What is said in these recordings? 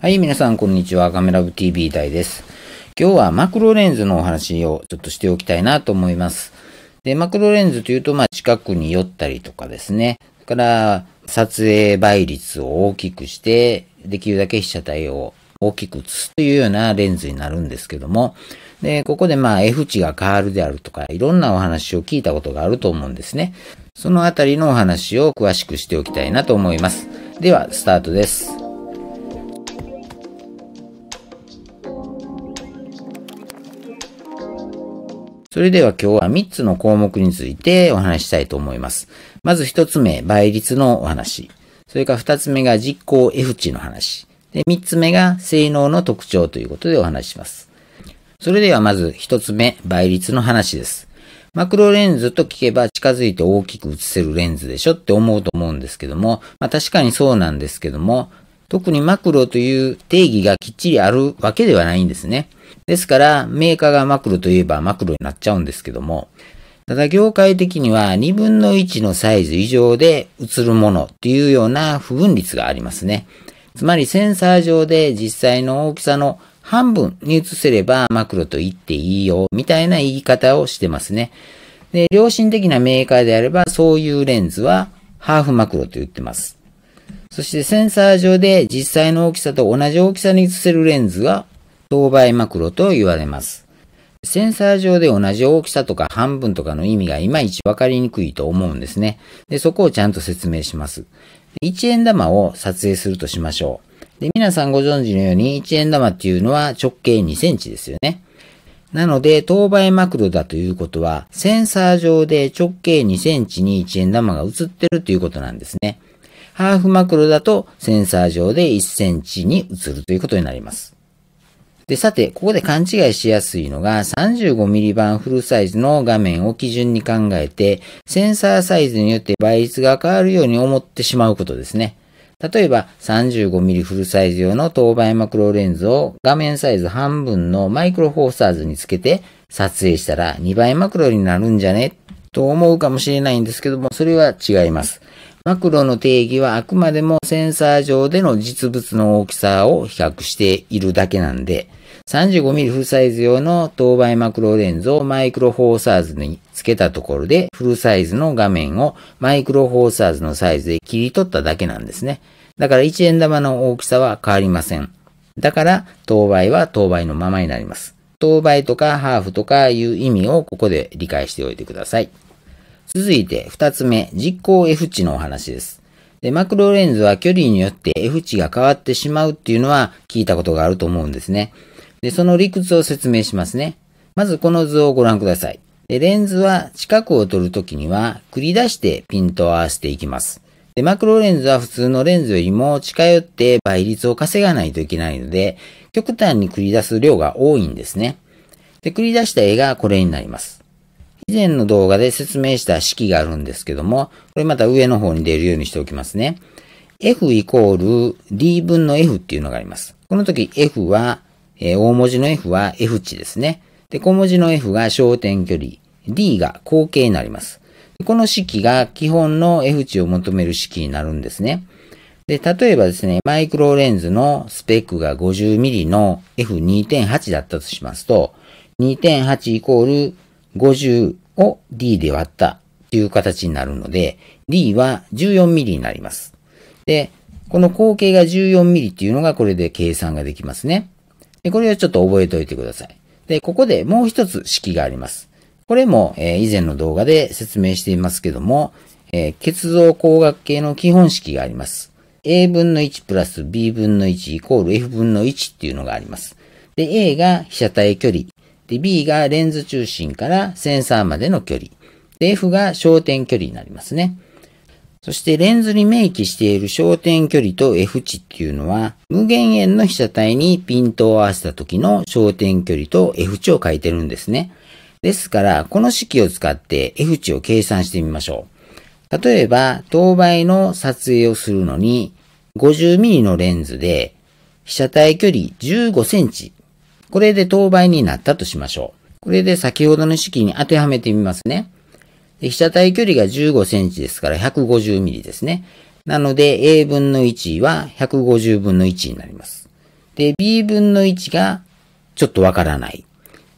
はい、皆さん、こんにちは。カメラ部 TV 大です。今日はマクロレンズのお話をちょっとしておきたいなと思います。で、マクロレンズというと、まあ、近くに寄ったりとかですね。から、撮影倍率を大きくして、できるだけ被写体を大きく映すというようなレンズになるんですけども、で、ここでまあ F 値が変わるであるとか、いろんなお話を聞いたことがあると思うんですね。そのあたりのお話を詳しくしておきたいなと思います。では、スタートです。それでは今日は3つの項目についてお話したいと思います。まず1つ目、倍率のお話。それから2つ目が実行 F 値の話。で、3つ目が性能の特徴ということでお話しします。それではまず1つ目、倍率の話です。マクロレンズと聞けば近づいて大きく映せるレンズでしょって思うと思うんですけども、まあ確かにそうなんですけども、特にマクロという定義がきっちりあるわけではないんですね。ですから、メーカーがマクロといえばマクロになっちゃうんですけども、ただ業界的には2分の1のサイズ以上で映るものっていうような不分率がありますね。つまりセンサー上で実際の大きさの半分に移せればマクロと言っていいよみたいな言い方をしてますね。で、良心的なメーカーであればそういうレンズはハーフマクロと言ってます。そしてセンサー上で実際の大きさと同じ大きさに映せるレンズが等倍マクロと言われます。センサー上で同じ大きさとか半分とかの意味がいまいちわかりにくいと思うんですね。で、そこをちゃんと説明します。1円玉を撮影するとしましょう。で、皆さんご存知のように1円玉っていうのは直径2センチですよね。なので、等倍マクロだということは、センサー上で直径2センチに1円玉が映ってるということなんですね。ハーフマクロだとセンサー上で1センチに映るということになります。で、さて、ここで勘違いしやすいのが 35mm 版フルサイズの画面を基準に考えて、センサーサイズによって倍率が変わるように思ってしまうことですね。例えば 35mm フルサイズ用の等倍マクロレンズを画面サイズ半分のマイクロフォーサーズにつけて撮影したら2倍マクロになるんじゃねと思うかもしれないんですけども、それは違います。マクロの定義はあくまでもセンサー上での実物の大きさを比較しているだけなんで、35mm フルサイズ用の等倍マクロレンズをマイクロフォーサーズに付けたところで、フルサイズの画面をマイクロフォーサーズのサイズで切り取っただけなんですね。だから1円玉の大きさは変わりません。だから、等倍は等倍のままになります。等倍とかハーフとかいう意味をここで理解しておいてください。続いて2つ目、実行 F 値のお話です。で、マクロレンズは距離によって F 値が変わってしまうっていうのは聞いたことがあると思うんですね。で、その理屈を説明しますね。まずこの図をご覧ください。でレンズは近くを撮るときには繰り出してピントを合わせていきます。で、マクロレンズは普通のレンズよりも近寄って倍率を稼がないといけないので、極端に繰り出す量が多いんですね。で、繰り出した絵がこれになります。以前の動画で説明した式があるんですけども、これまた上の方に出るようにしておきますね。f イコール d 分の f っていうのがあります。この時 f はえー、大文字の F は F 値ですね。で、小文字の F が焦点距離、D が口径になります。この式が基本の F 値を求める式になるんですね。で、例えばですね、マイクロレンズのスペックが 50mm の F2.8 だったとしますと、2.8イコール50を D で割ったという形になるので、D は 14mm になります。で、この口径が 14mm っていうのがこれで計算ができますね。で、これをちょっと覚えておいてください。で、ここでもう一つ式があります。これも、えー、以前の動画で説明していますけども、えー、結像工学系の基本式があります。a 分の1プラス b 分の1イコール f 分の1っていうのがあります。で、a が被写体距離。で、b がレンズ中心からセンサーまでの距離。で、f が焦点距離になりますね。そしてレンズに明記している焦点距離と F 値っていうのは、無限遠の被写体にピントを合わせた時の焦点距離と F 値を書いてるんですね。ですから、この式を使って F 値を計算してみましょう。例えば、当倍の撮影をするのに、50mm のレンズで、被写体距離15センチ。これで当倍になったとしましょう。これで先ほどの式に当てはめてみますね。で被写体距離が15センチですから150ミリですね。なので A 分の1は150分の1になります。で、B 分の1がちょっとわからない。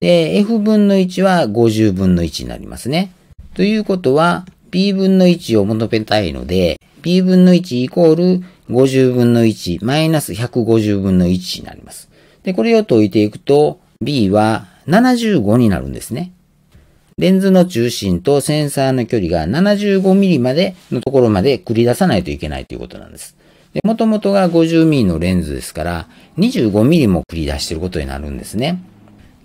で、F 分の1は50分の1になりますね。ということは、B 分の1を求めたいので、B 分の1イコール50分の1マイナス150分の1になります。で、これを解いていくと、B は75になるんですね。レンズの中心とセンサーの距離が 75mm までのところまで繰り出さないといけないということなんです。で、元々が 50mm のレンズですから、25mm も繰り出していることになるんですね。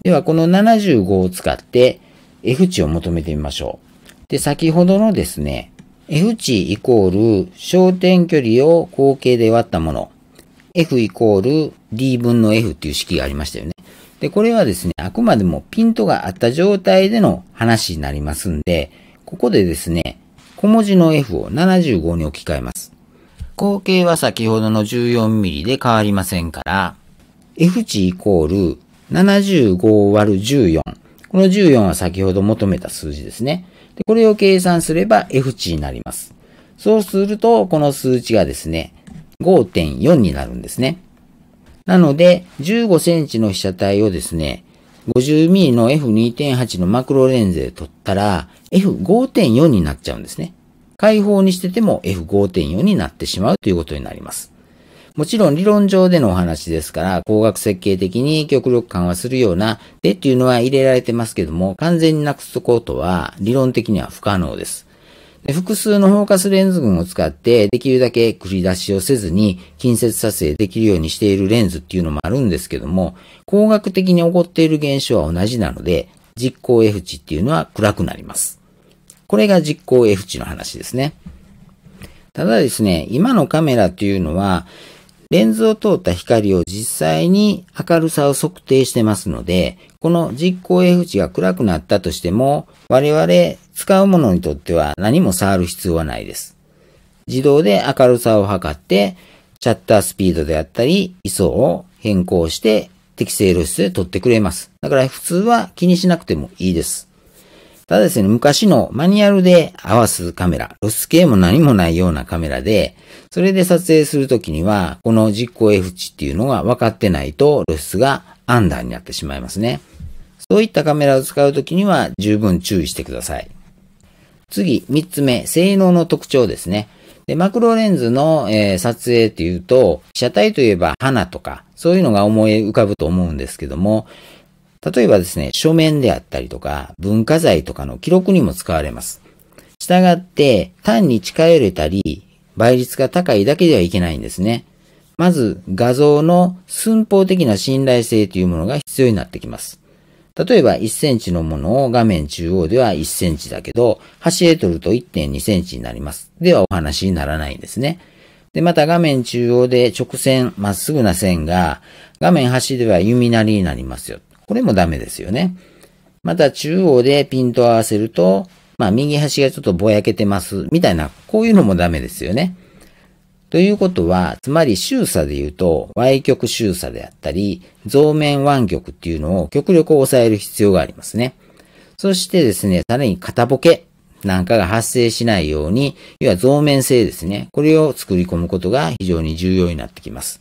では、この75を使って F 値を求めてみましょう。で、先ほどのですね、F 値イコール焦点距離を合計で割ったもの、F イコール D 分の F っていう式がありましたよね。で、これはですね、あくまでもピントがあった状態での話になりますんで、ここでですね、小文字の F を75に置き換えます。口径は先ほどの 14mm で変わりませんから、F 値イコール75割る14。この14は先ほど求めた数字ですね。でこれを計算すれば F 値になります。そうすると、この数値がですね、5.4になるんですね。なので、15センチの被写体をですね、5 0ミリの F2.8 のマクロレンズで撮ったら、F5.4 になっちゃうんですね。開放にしてても F5.4 になってしまうということになります。もちろん理論上でのお話ですから、光学設計的に極力緩和するような手っていうのは入れられてますけども、完全になくすことは理論的には不可能です。複数のフォーカスレンズ群を使って、できるだけ繰り出しをせずに近接撮影できるようにしているレンズっていうのもあるんですけども、光学的に起こっている現象は同じなので、実光 F 値っていうのは暗くなります。これが実光 F 値の話ですね。ただですね、今のカメラっていうのは、レンズを通った光を実際に明るさを測定してますので、この実光 F 値が暗くなったとしても、我々使う者にとっては何も触る必要はないです。自動で明るさを測って、シャッタースピードであったり、位相を変更して適正露出で撮ってくれます。だから普通は気にしなくてもいいです。ただですね、昔のマニュアルで合わすカメラ、露出系も何もないようなカメラで、それで撮影するときには、この実行 F 値っていうのが分かってないと露出がアンダーになってしまいますね。そういったカメラを使うときには十分注意してください。次、3つ目、性能の特徴ですね。で、マクロレンズの、えー、撮影っていうと、車体といえば花とか、そういうのが思い浮かぶと思うんですけども、例えばですね、書面であったりとか、文化財とかの記録にも使われます。従って、単に近寄れたり、倍率が高いだけではいけないんですね。まず、画像の寸法的な信頼性というものが必要になってきます。例えば1センチのものを画面中央では1センチだけど、端へ取ると1.2センチになります。ではお話にならないんですね。で、また画面中央で直線、まっすぐな線が、画面端では弓なりになりますよ。これもダメですよね。また中央でピントを合わせると、まあ右端がちょっとぼやけてます、みたいな、こういうのもダメですよね。ということは、つまり周差で言うと、Y 極周差であったり、増面湾極っていうのを極力抑える必要がありますね。そしてですね、さらに片ボケなんかが発生しないように、要は増面性ですね。これを作り込むことが非常に重要になってきます。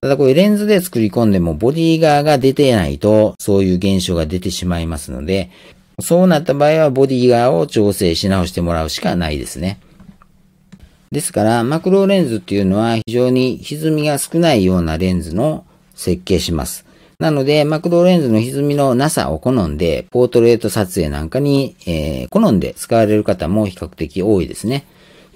ただこれレンズで作り込んでもボディ側が出てないとそういう現象が出てしまいますので、そうなった場合はボディ側を調整し直してもらうしかないですね。ですから、マクロレンズっていうのは非常に歪みが少ないようなレンズの設計します。なので、マクロレンズの歪みのなさを好んで、ポートレート撮影なんかに、えー、好んで使われる方も比較的多いですね。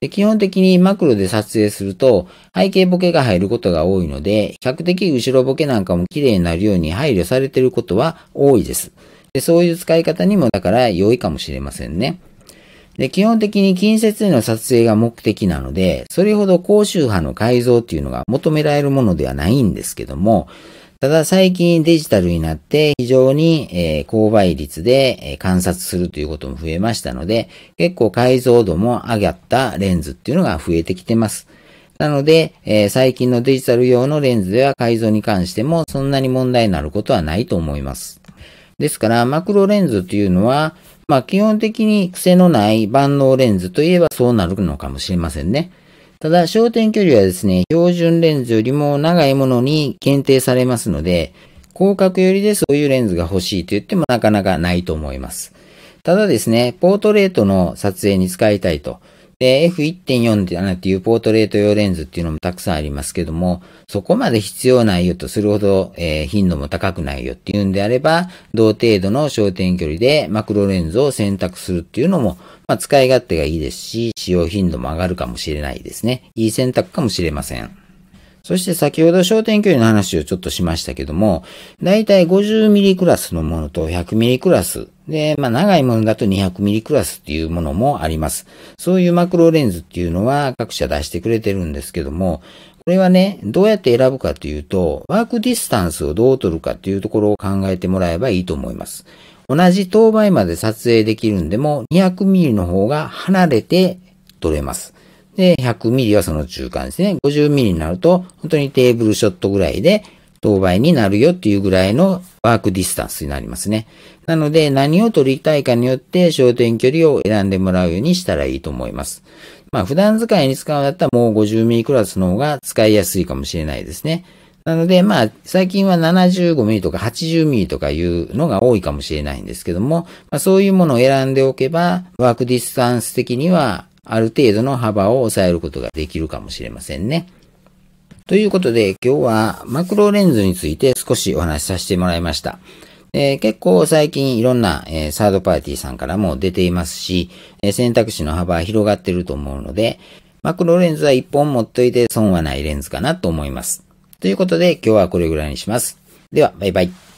で基本的にマクロで撮影すると背景ボケが入ることが多いので、比較的後ろボケなんかも綺麗になるように配慮されていることは多いです。でそういう使い方にもだから良いかもしれませんね。で、基本的に近接での撮影が目的なので、それほど高周波の改造っていうのが求められるものではないんですけども、ただ最近デジタルになって非常に、え高倍率で、え観察するということも増えましたので、結構解像度も上がったレンズっていうのが増えてきてます。なので、え最近のデジタル用のレンズでは改造に関してもそんなに問題になることはないと思います。ですから、マクロレンズというのは、まあ、基本的に癖のない万能レンズといえばそうなるのかもしれませんね。ただ、焦点距離はですね、標準レンズよりも長いものに限定されますので、広角寄りでそういうレンズが欲しいと言ってもなかなかないと思います。ただですね、ポートレートの撮影に使いたいと。で、F1.4 でっていうポートレート用レンズっていうのもたくさんありますけども、そこまで必要ないよとするほど、えー、頻度も高くないよっていうんであれば、同程度の焦点距離でマクロレンズを選択するっていうのも、まあ、使い勝手がいいですし、使用頻度も上がるかもしれないですね。いい選択かもしれません。そして先ほど焦点距離の話をちょっとしましたけども、だいたい5 0ミリクラスのものと1 0 0ミリクラス。で、まあ長いものだと2 0 0ミリクラスっていうものもあります。そういうマクロレンズっていうのは各社出してくれてるんですけども、これはね、どうやって選ぶかというと、ワークディスタンスをどう取るかっていうところを考えてもらえばいいと思います。同じ等倍まで撮影できるんでも 200mm の方が離れて撮れます。で、100ミリはその中間ですね。50ミリになると、本当にテーブルショットぐらいで、等倍になるよっていうぐらいのワークディスタンスになりますね。なので、何を取りたいかによって、焦点距離を選んでもらうようにしたらいいと思います。まあ、普段使いに使うんだったら、もう50ミリクラスの方が使いやすいかもしれないですね。なので、まあ、最近は75ミリとか80ミリとかいうのが多いかもしれないんですけども、まあ、そういうものを選んでおけば、ワークディスタンス的にはある程度の幅を抑えることができるかもしれませんね。ということで、今日はマクロレンズについて少しお話しさせてもらいました。えー、結構最近いろんな、えー、サードパーティーさんからも出ていますし、えー、選択肢の幅広がってると思うので、マクロレンズは1本持っといて損はないレンズかなと思います。ということで今日はこれぐらいにします。では、バイバイ。